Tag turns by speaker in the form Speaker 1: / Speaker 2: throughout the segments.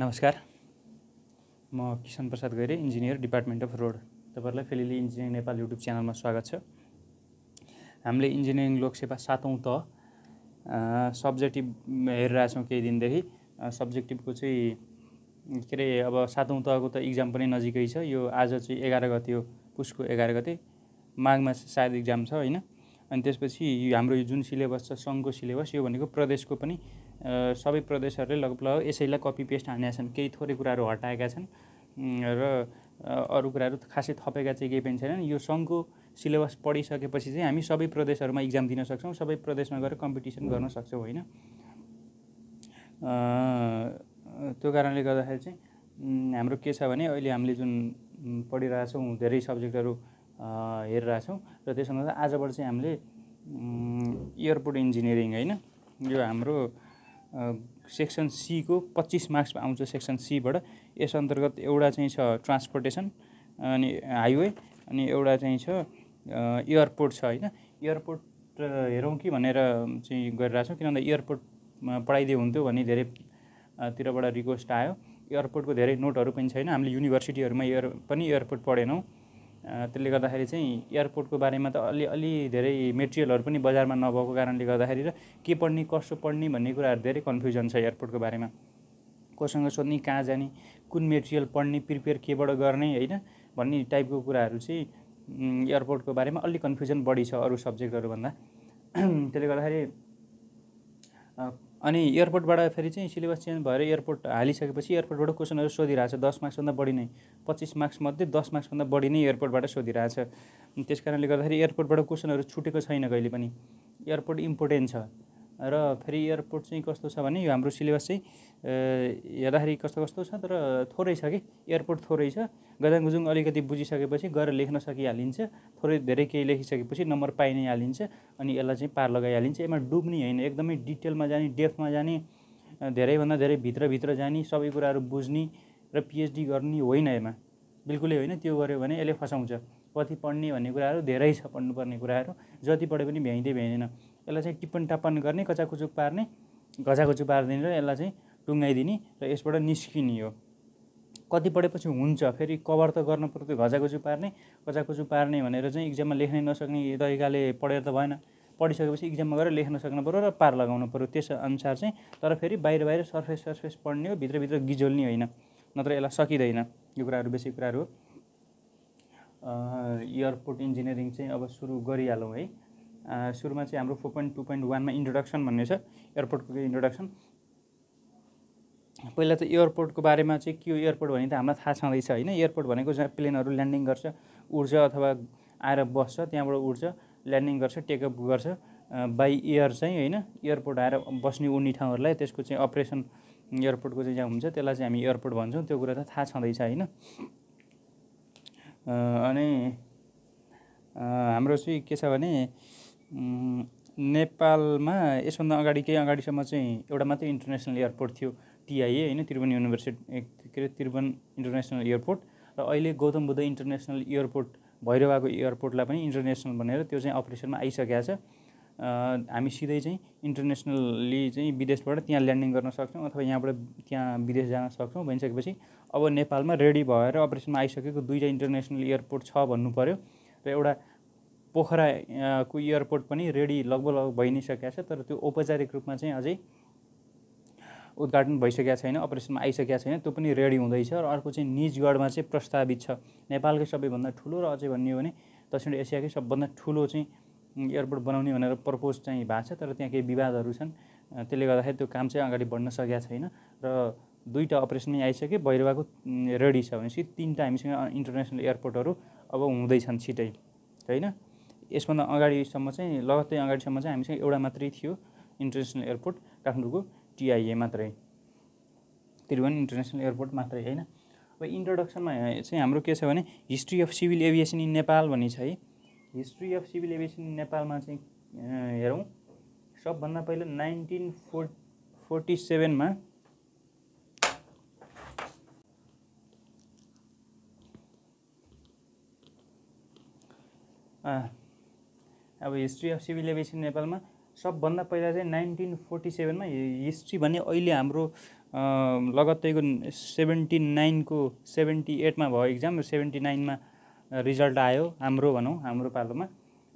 Speaker 1: नमस्कार म Kisan Prasad Gaire engineer department of road तपाईँहरूलाई फेलिली इन्जिनियरिङ नेपाल युट्युब च्यानलमा स्वागत छ हामीले इन्जिनियरिङ लोकसेवा सातौँ त सब्जेक्टिभ हेरिरहेछौँ केही दिनदेखि सब्जेक्टिभको चाहिँ के अरे अब सातौँ तहको त इक्जाम पनि नजिकै छ यो आज चाहिँ एघार गते हो पुसको एघार गते माघमा सायद इक्जाम छ होइन अनि त्यसपछि हाम्रो यो जुन सिलेबस छ सङ्घको सिलेबस यो भनेको प्रदेशको पनि सबै प्रदेशहरूले लगभग यसैलाई कपी पेस्ट हानेका छन् केही थोरै कुराहरू हटाएका छन् र अरू कुराहरू खासै थपेका चाहिँ केही पनि छैनन् यो सङ्घको सिलेबस पढिसकेपछि चाहिँ हामी सबै प्रदेशहरूमा इक्जाम दिन सक्छौँ सबै प्रदेशमा गएर कम्पिटिसन गर्न सक्छौँ होइन त्यो कारणले गर्दाखेरि चाहिँ हाम्रो के छ भने अहिले हामीले जुन पढिरहेछौँ धेरै सब्जेक्टहरू हेरिरहेछौँ र हुँदा आजबाट चाहिँ हामीले एयरपोर्ट इन्जिनियरिङ होइन यो हाम्रो सेक्सन सीको पच्चिस मार्क्स आउँछ सेक्सन सीबाट यस अन्तर्गत एउटा चाहिँ छ ट्रान्सपोर्टेसन अनि हाइवे अनि एउटा चाहिँ छ एयरपोर्ट छ होइन एयरपोर्ट हेरौँ कि भनेर चाहिँ छौँ किनभने एयरपोर्टमा पढाइदियो हुन्थ्यो भन्ने धेरै तिरबाट रिक्वेस्ट आयो एयरपोर्टको धेरै नोटहरू पनि छैन हामीले युनिभर्सिटीहरूमा एयर पनि एयरपोर्ट पढेनौँ त्यसले गर्दाखेरि चाहिँ एयरपोर्टको बारेमा त अलि अलि धेरै मेटेरियलहरू पनि बजारमा नभएको कारणले गर्दाखेरि र के पढ्ने कसो पढ्ने भन्ने कुराहरू धेरै कन्फ्युजन छ एयरपोर्टको बारेमा कोसँग सोध्ने कहाँ जाने कुन मेटेरियल पढ्ने प्रिपेयर केबाट गर्ने होइन भन्ने टाइपको कुराहरू चाहिँ एयरपोर्टको बारेमा अलिक कन्फ्युजन बढी छ अरू सब्जेक्टहरूभन्दा त्यसले गर्दाखेरि अनि एयरपोर्टबाट फेरि चाहिँ सिलेबस चेन्ज भएर एयरपोर्ट हालिसकेपछि एयरपोर्टबाट क्वेसनहरू सोधिरहेछ दस मार्क्सभन्दा बढी नै पच्चिस मार्क्समध्ये दस मार्क्सभन्दा बढी नै एयरपोर्टबाट सोधिरहेछ त्यस कारणले गर्दाखेरि एयरपोर्टबाट क्वेसनहरू छुटेको छैन कहिले पनि एयरपोर्ट इम्पोर्टेन्ट छ र फेरि एयरपोर्ट चाहिँ कस्तो छ भने यो हाम्रो सिलेबस चाहिँ हेर्दाखेरि कस्तो कस्तो छ तर थोरै छ कि एयरपोर्ट थोरै छ गजाङ गुजुङ अलिकति बुझिसकेपछि गएर लेख्न सकिहालिन्छ थोरै धेरै केही लेखिसकेपछि नम्बर पाइ नै हालिन्छ अनि यसलाई चाहिँ पार लगाइहालिन्छ यसमा डुब्ने होइन एकदमै डिटेलमा जाने डेफमा जाने धेरैभन्दा धेरै भित्रभित्र जाने सबै कुराहरू बुझ्ने र पिएचडी गर्ने होइन यसमा बिल्कुलै होइन त्यो गऱ्यो भने यसले फसाउँछ कति पढ्ने भन्ने कुराहरू धेरै छ पढ्नुपर्ने कुराहरू जति पढे पनि भ्याइँदै भ्याइँदैन यसलाई चाहिँ टिप्पण टाप्पन गर्ने कचाकुचुक पार्ने घचाकुचु पारिदिने र यसलाई चाहिँ टुङ्गाइदिने र यसबाट निस्किने हो कति पढेपछि हुन्छ फेरि कभर त गर्न पर्थ्यो घजाकुजु पार्ने घजाघुजु पार्ने भनेर चाहिँ इक्जाममा लेख्नै नसक्ने तरिकाले पढेर त भएन पढिसकेपछि इक्जाममा गएर लेख्न सक्नु पऱ्यो र पार लगाउनु पऱ्यो त्यस अनुसार चाहिँ तर फेरि बाहिर बाहिर सर्फेस सर्फेस पढ्ने हो भित्रभित्र गिजोल्ने होइन नत्र यसलाई सकिँदैन यो कुराहरू बेसी कुराहरू हो एयरपोर्ट इन्जिनियरिङ चाहिँ अब सुरु गरिहालौँ है सुरुमा चाहिँ हाम्रो फोर पोइन्ट टू पोइन्ट वानमा इन्ट्रोडक्सन भन्ने छ एयरपोर्टको इन्ट्रोडक्सन पहिला त एयरपोर्टको बारेमा चाहिँ के एयरपोर्ट भने त हामीलाई थाहा छँदैछ होइन एयरपोर्ट भनेको जहाँ प्लेनहरू ल्यान्डिङ गर्छ उड्छ अथवा आएर बस्छ त्यहाँबाट उड्छ ल्यान्डिङ गर्छ टेकअप गर्छ बाई एयर चाहिँ होइन एयरपोर्ट आएर बस्ने उड्ने ठाउँहरूलाई त्यसको चाहिँ अपरेसन एयरपोर्टको चाहिँ जहाँ हुन्छ त्यसलाई चाहिँ हामी एयरपोर्ट भन्छौँ त्यो कुरा त थाहा छँदैछ होइन अनि हाम्रो चाहिँ के छ भने नेपालमा यसभन्दा अगाडि केही अगाडिसम्म चाहिँ एउटा मात्रै इन्टरनेसनल एयरपोर्ट थियो टिआइए होइन त्रिभुवन युनिभर्सिटी के अरे त्रिभुवन इन्टरनेसनल एयरपोर्ट र अहिले गौतम बुद्ध इन्टरनेसनल एयरपोर्ट भैरवाको एयरपोर्टलाई पनि इन्टरनेसनल भनेर त्यो चाहिँ अपरेसनमा आइसकेको छ हामी सिधै चाहिँ इन्टरनेसनल्ली चाहिँ विदेशबाट त्यहाँ ल्यान्डिङ गर्न सक्छौँ अथवा यहाँबाट त्यहाँ विदेश जान सक्छौँ भनिसकेपछि अब नेपालमा रेडी भएर अपरेसनमा आइसकेको दुईवटा इन्टरनेसनल एयरपोर्ट छ भन्नु पऱ्यो र एउटा पोखराको एयरपोर्ट पनि रेडी लगभग लगभग भइ नै सकेको छ तर त्यो औपचारिक रूपमा चाहिँ अझै उद्घाटन भइसकेको छैन अपरेसनमा आइसकेको छैन त्यो पनि रेडी हुँदैछ र अर्को चाहिँ निजगढमा चाहिँ प्रस्तावित छ नेपालकै सबैभन्दा ठुलो र अझै भन्यो भने दक्षिण एसियाकै सबभन्दा ठुलो चाहिँ एयरपोर्ट बनाउने भनेर प्रपोज चाहिँ भएको छ तर त्यहाँ केही विवादहरू छन् त्यसले गर्दाखेरि त्यो काम चाहिँ अगाडि बढ्न सकेको छैन र दुईवटा अपरेसनमै आइसक्यो भैरवाको रेडी छ भनेपछि तिनवटा हामीसँग इन्टरनेसनल एयरपोर्टहरू अब हुँदैछन् छिटै होइन यसभन्दा अगाडिसम्म चाहिँ लगत्तै अगाडिसम्म चाहिँ हामीसँग एउटा मात्रै थियो इन्टरनेसनल एयरपोर्ट काठमाडौँको टिआइए मात्रै त्रिभुवन इन्टरनेसनल एयरपोर्ट मात्रै होइन अब इन्ट्रोडक्सनमा चाहिँ हाम्रो के छ भने history of civil aviation in Nepal भन्ने छ है history of civil aviation in नेपालमा चाहिँ हेरौँ सबभन्दा पहिला नाइन्टिन फोर फोर्टी सेभेनमा अब हिस्ट्री अफ सिभिल एभिएसन नेपालमा सबभन्दा पहिला चाहिँ नाइन्टिन फोर्टी सेभेनमा हिस्ट्री भने अहिले हाम्रो लगत्तैको सेभेन्टी नाइनको सेभेन्टी एटमा भयो इक्जाम र सेभेन्टी नाइनमा रिजल्ट आयो हाम्रो भनौँ हाम्रो पालोमा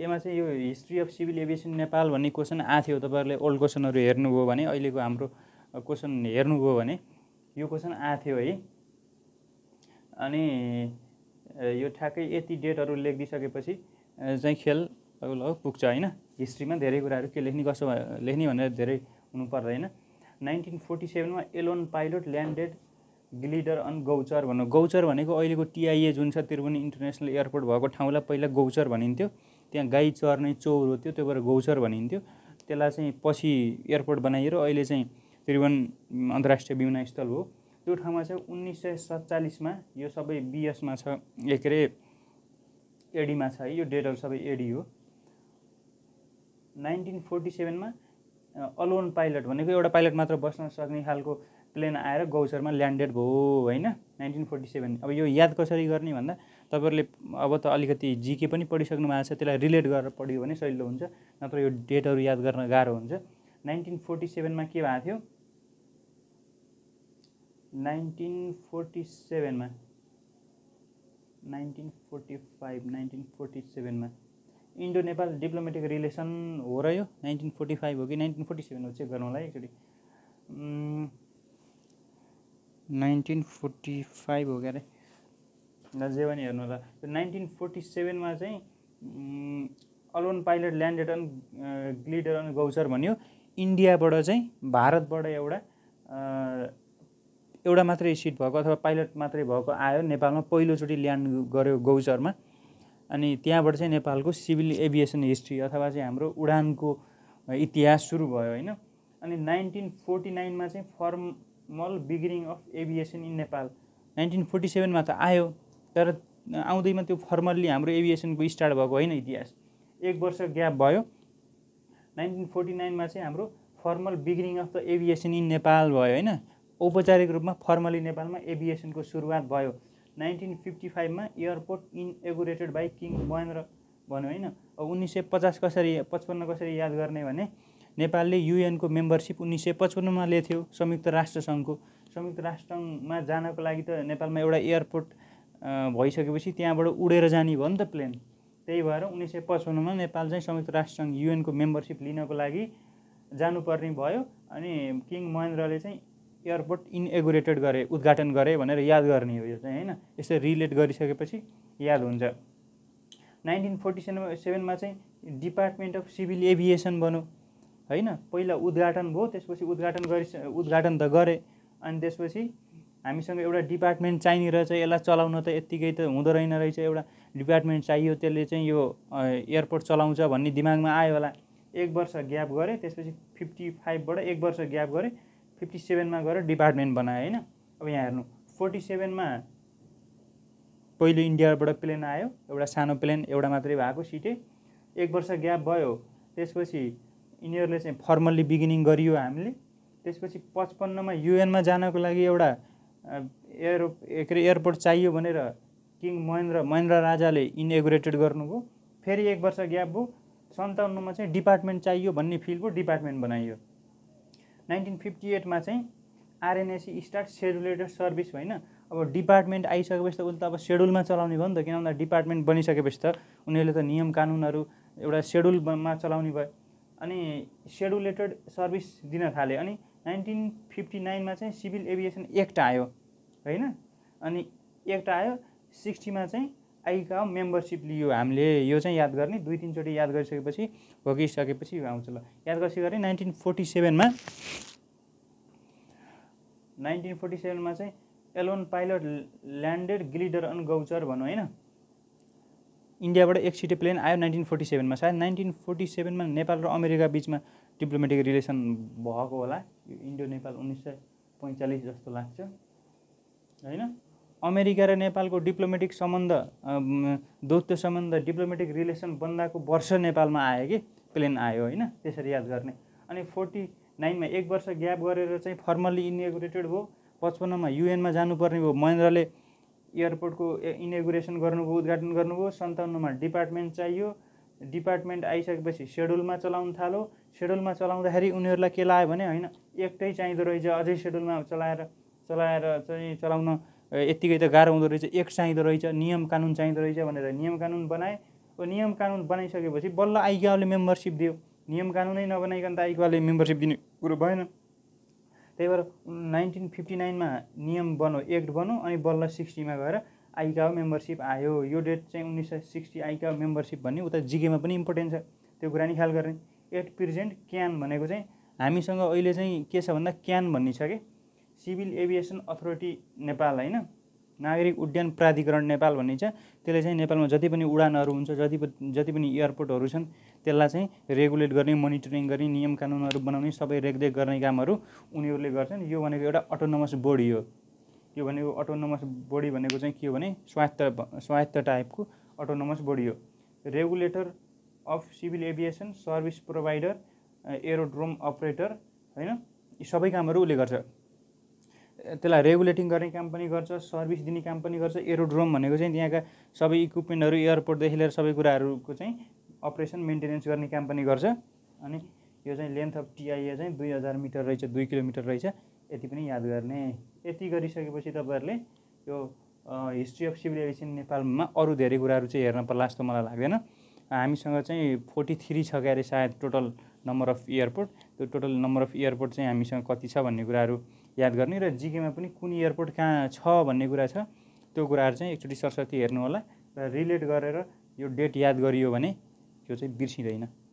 Speaker 1: यसमा चाहिँ यो history of civil aviation Nepal भन्ने क्वेसन आएको थियो तपाईँहरूले ओल्ड क्वेसनहरू हेर्नुभयो भने अहिलेको हाम्रो क्वेसन हेर्नुभयो भने यो क्वेसन आएको थियो है अनि यो ठ्याक्कै यति डेटहरू लेखिदिइसकेपछि चाहिँ खेल तपाईँको लगभग पुग्छ होइन हिस्ट्रीमा धेरै कुराहरू के लेख्ने कसो लेख्ने भनेर धेरै हुनु पर्दैन नाइन्टिन फोर्टी सेभेनमा alone pilot landed glider on Gauchar भन्नु गौचर भनेको अहिलेको टिआइए जुन छ त्रिभुवन इन्टरनेसनल एयरपोर्ट भएको ठाउँलाई पहिला गौचर भनिन्थ्यो त्यहाँ गाई चर्ने चौर हो त्यो भएर गौचर भनिन्थ्यो त्यसलाई चाहिँ पछि एयरपोर्ट र अहिले चाहिँ त्रिभुवन अन्तर्राष्ट्रिय विमानस्थल हो त्यो ठाउँमा चाहिँ उन्नाइस सय सत्तालिसमा यो सबै बिएसमा छ के अरे एडीमा छ है यो डेटहरू सबै एडी हो नाइन्टिन फोर्टी सेभेनमा अलोन पाइलट भनेको एउटा पाइलट मात्र बस्न सक्ने खालको प्लेन आएर गौचरमा ल्यान्डेड भयो होइन नाइन्टिन फोर्टी सेभेन अब यो याद कसरी गर्ने भन्दा तपाईँहरूले अब त अलिकति जिके पनि पढिसक्नु भएको छ त्यसलाई रिलेट गरेर पढ्यो भने सजिलो हुन्छ नत्र यो डेटहरू याद गर्न गाह्रो हुन्छ नाइन्टिन फोर्टी सेभेनमा के भएको थियो नाइन्टिन फोर्टी सेभेनमा nineteen forty five nineteen forty सेभेनमा इन्डो नेपाल डिप्लोमेटिक रिलेसन हो र यो नाइन्टिन फोर्टी फाइभ हो कि नाइन्टिन फोर्टी सेभेन हो चेक गर्नुलाई एकचोटि नाइन्टिन फोर्टी फाइभ हो क्या अरे ल जे भने हेर्नु होला नाइन्टिन फोर्टी सेभेनमा चाहिँ alone pilot landed on glider on Gauchar भन्यो इन्डियाबाट चाहिँ भारतबाट एउटा एउटा मात्रै सिट भएको अथवा पाइलट मात्रै भएको आयो नेपालमा पहिलोचोटि ल्यान्ड गऱ्यो गौचरमा अनि त्यहाँबाट चाहिँ नेपालको सिभिल एभिएसन हिस्ट्री अथवा चाहिँ हाम्रो उडानको इतिहास सुरु भयो होइन अनि नाइन्टिन फोर्टी नाइनमा चाहिँ formal beginning of aviation in Nepal nineteen forty सेभेनमा त आयो तर आउँदैमा त्यो फर्मल्ली हाम्रो एभिएसनको स्टार्ट भएको होइन इतिहास एक वर्ष ग्याप भयो नाइन्टिन फोर्टी नाइनमा चाहिँ हाम्रो formal beginning of the aviation in Nepal भयो होइन औपचारिक रूपमा फर्मली नेपालमा एभिएसनको सुरुवात भयो नाइन्टिन फिफ्टी फाइभमा airport inaugurated by king Mahendra भन्यो होइन अब उन्नाइस सय पचास कसरी पचपन्न कसरी याद गर्ने भने नेपालले युएनको मेम्बरसिप उन्नाइस सय पचपन्नमा लिएको संयुक्त राष्ट्रसङ्घको संयुक्त राष्ट्रसङ्घमा जानको लागि त नेपालमा एउटा एयरपोर्ट भइसकेपछि त्यहाँबाट उडेर जाने भयो नि त प्लेन त्यही भएर उन्नाइस सय पचपन्नमा नेपाल चाहिँ संयुक्त राष्ट्रसङ्घ युएनको मेम्बरसिप लिनको लागि जानुपर्ने भयो अनि किङ महेन्द्रले चाहिँ एयरपोर्ट इनएगुरेटेड गरे उद्घाटन गरे भनेर याद गर्ने हो यो चाहिँ होइन यसरी रिलेट गरिसकेपछि याद हुन्छ नाइन्टिन फोर्टी सेभेन सेभेनमा चाहिँ डिपार्टमेन्ट अफ सिभिल एभिएसन भनौँ होइन पहिला उद्घाटन भयो त्यसपछि उद्घाटन गरि उद्घाटन त गरे अनि त्यसपछि हामीसँग एउटा डिपार्टमेन्ट चाहिने रहेछ यसलाई चलाउन त यत्तिकै त हुँदो रहेन रहेछ एउटा डिपार्टमेन्ट चाहियो त्यसले चाहिँ यो एयरपोर्ट चलाउँछ भन्ने दिमागमा आयो होला एक वर्ष ग्याप गरेँ त्यसपछि फिफ्टी फाइभबाट एक वर्ष ग्याप गरेँ फिफ्टी सेभेनमा गएर डिपार्टमेन्ट बनायो होइन अब यहाँ हेर्नु फोर्टी सेभेनमा पहिलो इन्डियाबाट प्लेन आयो एउटा सानो प्लेन एउटा मात्रै भएको सिटे एक वर्ष ग्याप भयो त्यसपछि यिनीहरूले चाहिँ फर्मल्ली बिगिनिङ गरियो हामीले त्यसपछि पचपन्नमा युएनमा जानको लागि एउटा एयर के अरे एयरपोर्ट चाहियो भनेर किङ महेन्द्र महेन्द्र राजाले इनएगुरेटेड गर्नुभयो फेरि एक वर्ष ग्याप भयो सन्ताउन्नमा चाहिँ डिपार्टमेन्ट चाहियो भन्ने फिल्डको डिपार्टमेन्ट बनाइयो नाइन्टिन फिफ्टी एटमा चाहिँ आरएनएसी स्टार्ट सेड्युलेटेड सर्भिस होइन अब डिपार्टमेन्ट आइसकेपछि त उसले त अब सेड्युलमा चलाउने भयो नि त किन भन्दा डिपार्टमेन्ट बनिसकेपछि त उनीहरूले त नियम कानुनहरू एउटा सेड्युलमा चलाउने भयो अनि सेड्युलेटेड सर्भिस दिन थाले अनि नाइन्टिन फिफ्टी नाइनमा चाहिँ सिभिल एभिएसन एक्ट आयो होइन अनि एक्ट आयो सिक्सटीमा चाहिँ आइका मेम्बरसिप लियो हामीले यो चाहिँ याद गर्ने दुई तिनचोटि याद गरिसकेपछि भोगिसकेपछि आउँछ ल याद गरेँ नाइन्टिन फोर्टी सेभेनमा नाइन्टिन फोर्टी सेभेनमा चाहिँ alone pilot landed glider on Gauchar भनौँ होइन इन्डियाबाट एक सिटी प्लेन आयो नाइन्टिन फोर्टी सेभेनमा सायद नाइन्टिन फोर्टी सेभेनमा नेपाल र अमेरिका बिचमा डिप्लोमेटिक रिलेसन भएको होला यो इन्डो नेपाल उन्नाइस सय पैँचालिस जस्तो लाग्छ होइन अमेरिका र नेपालको डिप्लोमेटिक सम्बन्ध दौत्य सम्बन्ध डिप्लोमेटिक रिलेसन बन्दाको वर्ष नेपालमा आयो कि प्लेन आयो होइन त्यसरी याद गर्ने अनि फोर्टी नाइनमा एक वर्ष ग्याप गरेर चाहिँ फर्मल्ली इन्ग्रेटेड भयो पचपन्नमा युएनमा जानुपर्ने भयो महेन्द्रले एयरपोर्टको इनेगुरेसन गर्नुभयो उद्घाटन गर्नुभयो सन्ताउन्नमा डिपार्टमेन्ट चाहियो डिपार्टमेन्ट आइसकेपछि सेड्युलमा चलाउनु थालो सेड्युलमा चलाउँदाखेरि उनीहरूलाई के लाग्यो भने होइन एक्टै चाहिँदो रहेछ अझै सेड्युलमा चलाएर चलाएर चाहिँ चलाउन यत्तिकै त गाह्रो हुँदो रहेछ एक चाहिँदो रहेछ नियम कानुन चाहिँदो रहेछ भनेर नियम कानुन बनाए अब नियम कानुन बनाइसकेपछि बल्ल आइगुवाले मेम्बरसिप दियो नियम कानुनै नबनाइकन त आइकुवाले मेम्बरसिप दिने कुरो भएन त्यही भएर नाइन्टिन फिफ्टी नाइनमा नियम बनो एक्ट बनो अनि बल्ल सिक्सटीमा गएर आइकाओ मेम्बरसिप आयो यो डेट चाहिँ उन्नाइस सय सिक्सटी आइकाओ मेम्बरसिप भन्ने उता जिकेमा पनि इम्पोर्टेन्ट छ त्यो कुरा नि ख्याल गर्ने एट प्रेजेन्ट क्यान भनेको चाहिँ हामीसँग अहिले चाहिँ के छ भन्दा क्यान भन्ने छ कि सिभिल एभिएसन अथोरिटी नेपाल होइन नागरिक उड्डयन प्राधिकरण नेपाल भन्ने छ त्यसले चाहिँ नेपालमा जति पनि उडानहरू हुन्छ जति जति पनि एयरपोर्टहरू छन् त्यसलाई चाहिँ रेगुलेट गर्ने मोनिटरिङ गर्ने नियम कानुनहरू बनाउने सबै रेखदेख गर्ने कामहरू उनीहरूले गर्छन् यो भनेको एउटा अटोनोमस बोडी हो यो भनेको अटोनोमस बोडी भनेको चाहिँ के हो भने स्वायत्त स्वायत्त टाइपको अटोनोमस बोडी हो regulator of civil aviation service provider aerodrome operator होइन यी सबै कामहरू उसले गर्छ त्यसलाई रेगुलेटिङ गर्ने काम पनि गर्छ सर्भिस दिने काम पनि गर्छ एरोड्रोम भनेको चाहिँ त्यहाँका सबै इक्विपमेन्टहरू एयरपोर्टदेखि लिएर सबै कुराहरूको चाहिँ अपरेसन मेन्टेनेन्स गर्ने काम पनि गर्छ अनि यो चाहिँ लेन्थ अफ टिआइए चाहिँ दुई हजार मिटर रहेछ दुई किलोमिटर रहेछ यति पनि याद गर्ने यति गरिसकेपछि तपाईँहरूले यो हिस्ट्री अफ सिभिल एभिएसन नेपालमा अरू धेरै कुराहरू चाहिँ हेर्न पर्ला जस्तो मलाई लाग्दैन हामीसँग चाहिँ फोर्टी थ्री छ क्यारे सायद टोटल नम्बर अफ एयरपोर्ट त्यो टोटल नम्बर अफ एयरपोर्ट चाहिँ हामीसँग कति छ भन्ने कुराहरू याद गर्ने र जिकेमा पनि कुन एयरपोर्ट कहाँ छ भन्ने कुरा छ त्यो कुराहरू चाहिँ एकचोटि सरस्वती हेर्नुहोला र रिलेट गरेर यो डेट याद गरियो भने त्यो चाहिँ बिर्सिँदैन